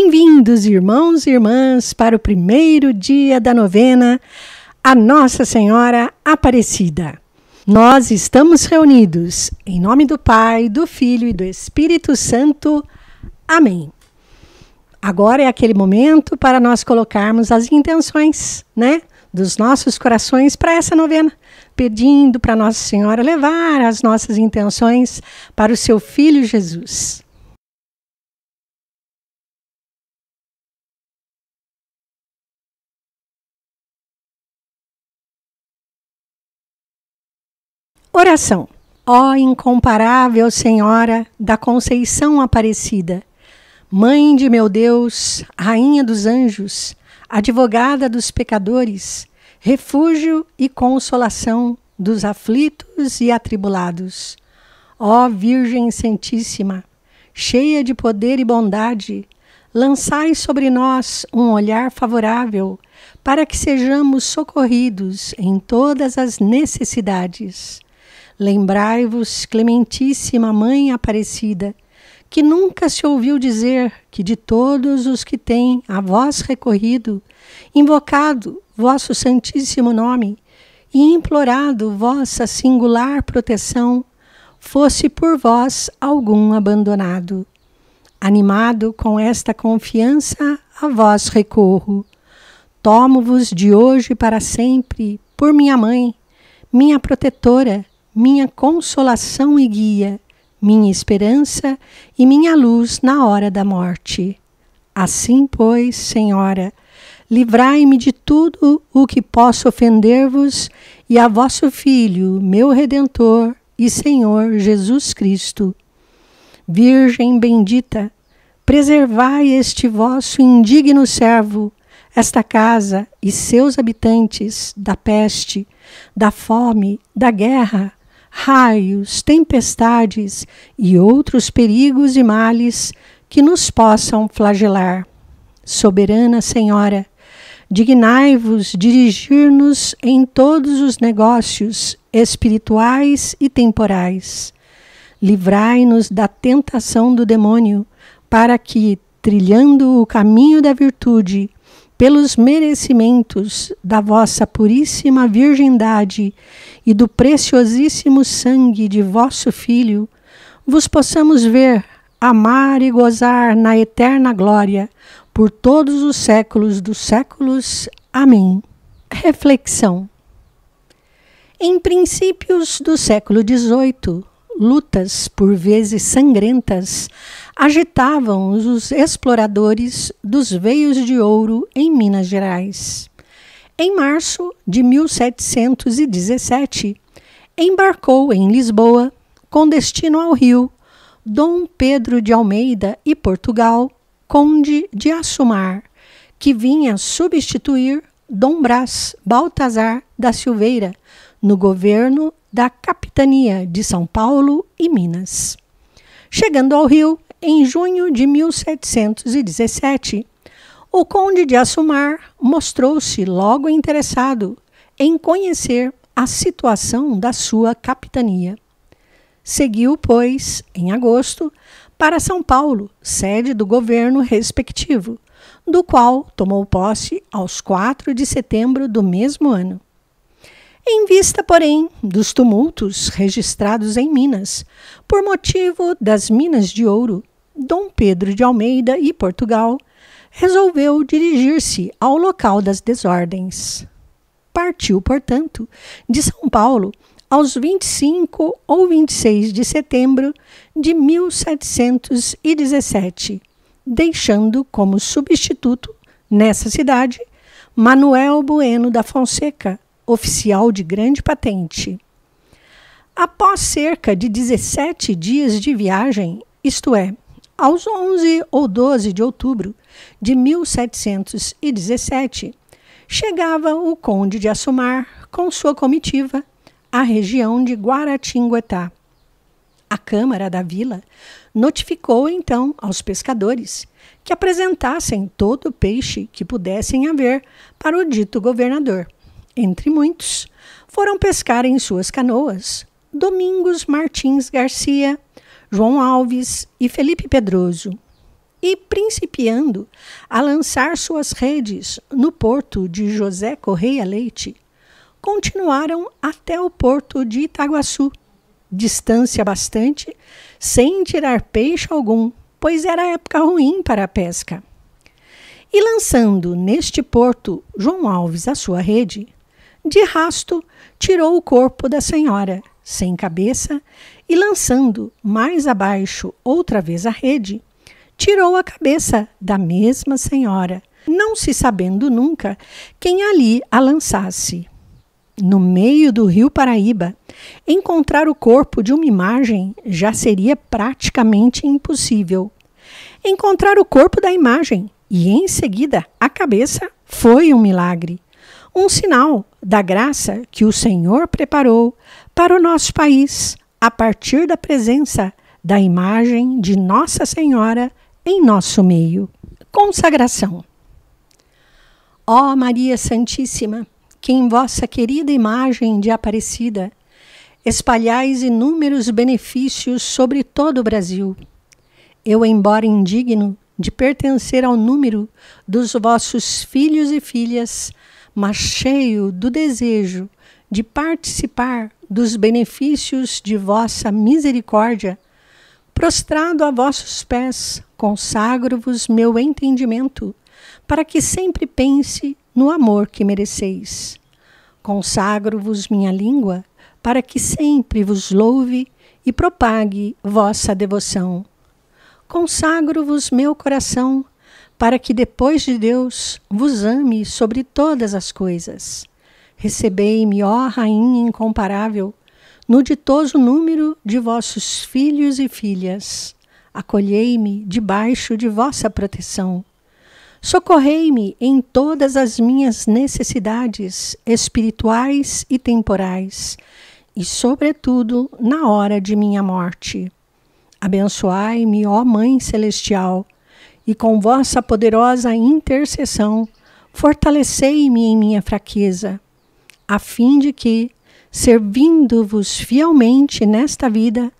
Bem-vindos, irmãos e irmãs, para o primeiro dia da novena a Nossa Senhora Aparecida. Nós estamos reunidos em nome do Pai, do Filho e do Espírito Santo. Amém. Agora é aquele momento para nós colocarmos as intenções, né, dos nossos corações para essa novena, pedindo para Nossa Senhora levar as nossas intenções para o seu filho Jesus. Oração. Ó incomparável Senhora da Conceição Aparecida, Mãe de meu Deus, Rainha dos Anjos, Advogada dos pecadores, refúgio e consolação dos aflitos e atribulados. Ó Virgem Santíssima, cheia de poder e bondade, lançai sobre nós um olhar favorável, para que sejamos socorridos em todas as necessidades. Lembrai-vos, Clementíssima Mãe Aparecida, que nunca se ouviu dizer que de todos os que têm a vós recorrido, invocado vosso santíssimo nome e implorado vossa singular proteção, fosse por vós algum abandonado. Animado com esta confiança, a vós recorro. Tomo-vos de hoje para sempre por minha mãe, minha protetora, minha consolação e guia, minha esperança e minha luz na hora da morte. Assim, pois, Senhora, livrai-me de tudo o que possa ofender-vos e a vosso Filho, meu Redentor e Senhor Jesus Cristo. Virgem bendita, preservai este vosso indigno servo, esta casa e seus habitantes da peste, da fome, da guerra, raios, tempestades e outros perigos e males que nos possam flagelar. Soberana Senhora, dignai-vos dirigir-nos em todos os negócios espirituais e temporais. Livrai-nos da tentação do demônio, para que, trilhando o caminho da virtude, pelos merecimentos da vossa puríssima virgindade e do preciosíssimo sangue de vosso Filho, vos possamos ver, amar e gozar na eterna glória por todos os séculos dos séculos. Amém. Reflexão. Em princípios do século XVIII, lutas por vezes sangrentas, agitavam os exploradores dos veios de ouro em Minas Gerais. Em março de 1717, embarcou em Lisboa, com destino ao Rio, Dom Pedro de Almeida e Portugal, Conde de Assumar, que vinha substituir Dom Brás Baltazar da Silveira, no governo da capitania de São Paulo e Minas. Chegando ao Rio, em junho de 1717, o conde de Assumar mostrou-se logo interessado em conhecer a situação da sua capitania. Seguiu, pois, em agosto, para São Paulo, sede do governo respectivo, do qual tomou posse aos 4 de setembro do mesmo ano em vista, porém, dos tumultos registrados em Minas, por motivo das minas de ouro, Dom Pedro de Almeida e Portugal resolveu dirigir-se ao local das desordens. Partiu, portanto, de São Paulo aos 25 ou 26 de setembro de 1717, deixando como substituto, nessa cidade, Manuel Bueno da Fonseca, oficial de grande patente. Após cerca de 17 dias de viagem, isto é, aos 11 ou 12 de outubro de 1717, chegava o Conde de Assumar com sua comitiva à região de Guaratinguetá. A Câmara da Vila notificou então aos pescadores que apresentassem todo o peixe que pudessem haver para o dito governador entre muitos, foram pescar em suas canoas Domingos Martins Garcia, João Alves e Felipe Pedroso, e principiando a lançar suas redes no porto de José Correia Leite, continuaram até o porto de Itaguaçu, distância bastante, sem tirar peixe algum, pois era época ruim para a pesca. E lançando neste porto João Alves a sua rede, de rasto, tirou o corpo da senhora, sem cabeça, e lançando mais abaixo outra vez a rede, tirou a cabeça da mesma senhora, não se sabendo nunca quem ali a lançasse. No meio do rio Paraíba, encontrar o corpo de uma imagem já seria praticamente impossível. Encontrar o corpo da imagem e, em seguida, a cabeça foi um milagre um sinal da graça que o Senhor preparou para o nosso país a partir da presença da imagem de Nossa Senhora em nosso meio. Consagração. Ó Maria Santíssima, que em vossa querida imagem de Aparecida espalhais inúmeros benefícios sobre todo o Brasil. Eu, embora indigno de pertencer ao número dos vossos filhos e filhas, mas cheio do desejo de participar dos benefícios de vossa misericórdia, prostrado a vossos pés, consagro-vos meu entendimento, para que sempre pense no amor que mereceis. Consagro-vos minha língua, para que sempre vos louve e propague vossa devoção. Consagro-vos meu coração, para que depois de Deus vos ame sobre todas as coisas. Recebei-me, ó Rainha incomparável, no ditoso número de vossos filhos e filhas. Acolhei-me debaixo de vossa proteção. Socorrei-me em todas as minhas necessidades espirituais e temporais, e, sobretudo, na hora de minha morte. Abençoai-me, ó Mãe Celestial e com vossa poderosa intercessão, fortalecei-me em minha fraqueza, a fim de que, servindo-vos fielmente nesta vida,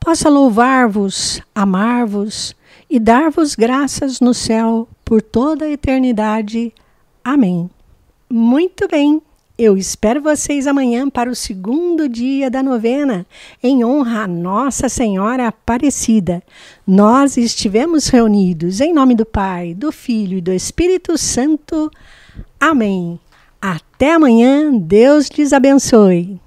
possa louvar-vos, amar-vos e dar-vos graças no céu por toda a eternidade. Amém. Muito bem! Eu espero vocês amanhã para o segundo dia da novena, em honra a Nossa Senhora Aparecida. Nós estivemos reunidos em nome do Pai, do Filho e do Espírito Santo. Amém. Até amanhã, Deus lhes abençoe.